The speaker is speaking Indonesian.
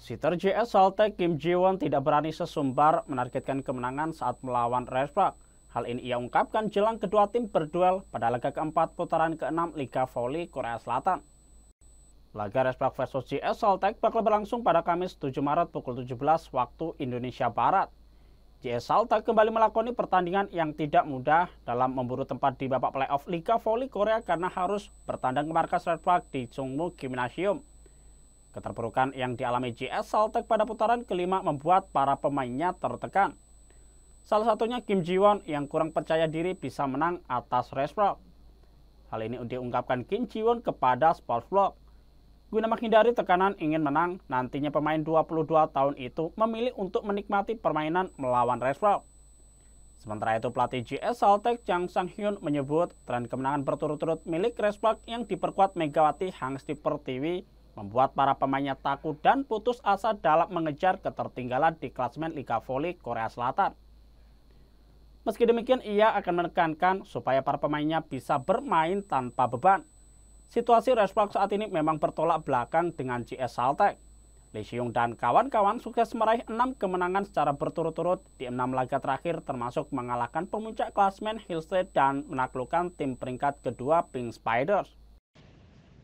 Sitter JS Salte Kim Ji Won tidak berani sesumbar menargetkan kemenangan saat melawan Red Hal ini ia ungkapkan jelang kedua tim berduel pada laga keempat putaran keenam Liga Voli Korea Selatan. Laga Red vs versus JS Salte bakal berlangsung pada Kamis 7 Maret pukul 17 waktu Indonesia Barat. JS Salte kembali melakoni pertandingan yang tidak mudah dalam memburu tempat di babak playoff Liga Voli Korea karena harus bertandang ke markas Red di Chungmu Gymnasium. Keterpurukan yang dialami GS Saltek pada putaran kelima membuat para pemainnya tertekan. Salah satunya Kim Ji Won yang kurang percaya diri bisa menang atas Rashford. Hal ini diungkapkan Kim Ji Won kepada Sports vlog. Guna menghindari tekanan ingin menang, nantinya pemain 22 tahun itu memilih untuk menikmati permainan melawan Rashford. Sementara itu pelatih GS Saltek Chang Sang Hyun menyebut tren kemenangan berturut-turut milik Rashford yang diperkuat Megawati Hang TV membuat para pemainnya takut dan putus asa dalam mengejar ketertinggalan di klasmen Liga Voli Korea Selatan. Meski demikian, ia akan menekankan supaya para pemainnya bisa bermain tanpa beban. Situasi Respark saat ini memang bertolak belakang dengan CS Saltek. Lee Seung dan kawan-kawan sukses meraih 6 kemenangan secara berturut-turut di 6 laga terakhir termasuk mengalahkan pemuncak klasmen Hill State dan menaklukkan tim peringkat kedua Pink Spiders.